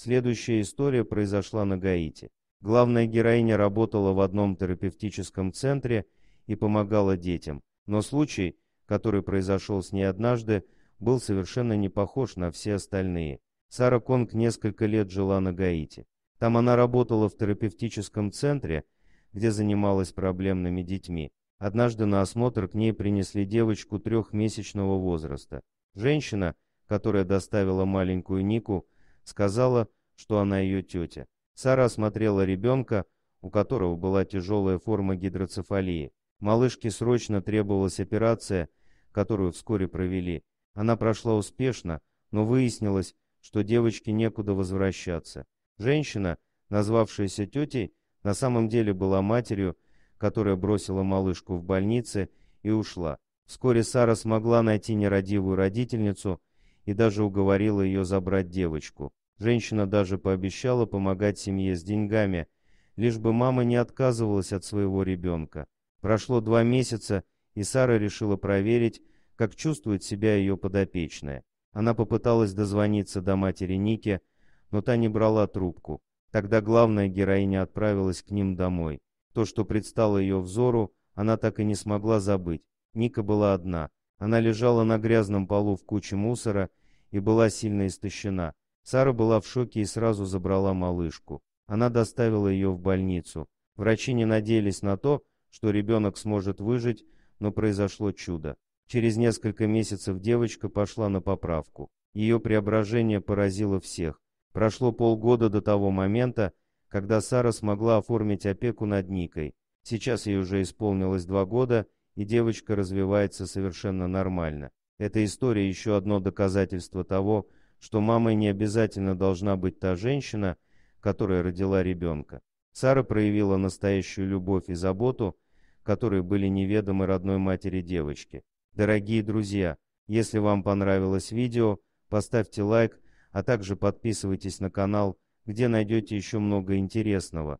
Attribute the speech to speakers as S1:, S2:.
S1: Следующая история произошла на Гаити. Главная героиня работала в одном терапевтическом центре и помогала детям, но случай, который произошел с ней однажды, был совершенно не похож на все остальные. Сара Конг несколько лет жила на Гаити. Там она работала в терапевтическом центре, где занималась проблемными детьми. Однажды на осмотр к ней принесли девочку трехмесячного возраста. Женщина, которая доставила маленькую Нику, сказала, что она ее тетя. Сара осмотрела ребенка, у которого была тяжелая форма гидроцефалии. Малышке срочно требовалась операция, которую вскоре провели. Она прошла успешно, но выяснилось, что девочке некуда возвращаться. Женщина, назвавшаяся тетей, на самом деле была матерью, которая бросила малышку в больнице и ушла. Вскоре Сара смогла найти нерадивую родительницу и даже уговорила ее забрать девочку. Женщина даже пообещала помогать семье с деньгами, лишь бы мама не отказывалась от своего ребенка. Прошло два месяца, и Сара решила проверить, как чувствует себя ее подопечная. Она попыталась дозвониться до матери Ники, но та не брала трубку. Тогда главная героиня отправилась к ним домой. То, что предстало ее взору, она так и не смогла забыть. Ника была одна. Она лежала на грязном полу в куче мусора и была сильно истощена. Сара была в шоке и сразу забрала малышку. Она доставила ее в больницу. Врачи не надеялись на то, что ребенок сможет выжить, но произошло чудо. Через несколько месяцев девочка пошла на поправку. Ее преображение поразило всех. Прошло полгода до того момента, когда Сара смогла оформить опеку над Никой. Сейчас ей уже исполнилось два года, и девочка развивается совершенно нормально. Эта история еще одно доказательство того, что мамой не обязательно должна быть та женщина, которая родила ребенка. Сара проявила настоящую любовь и заботу, которые были неведомы родной матери девочки. Дорогие друзья, если вам понравилось видео, поставьте лайк, а также подписывайтесь на канал, где найдете еще много интересного.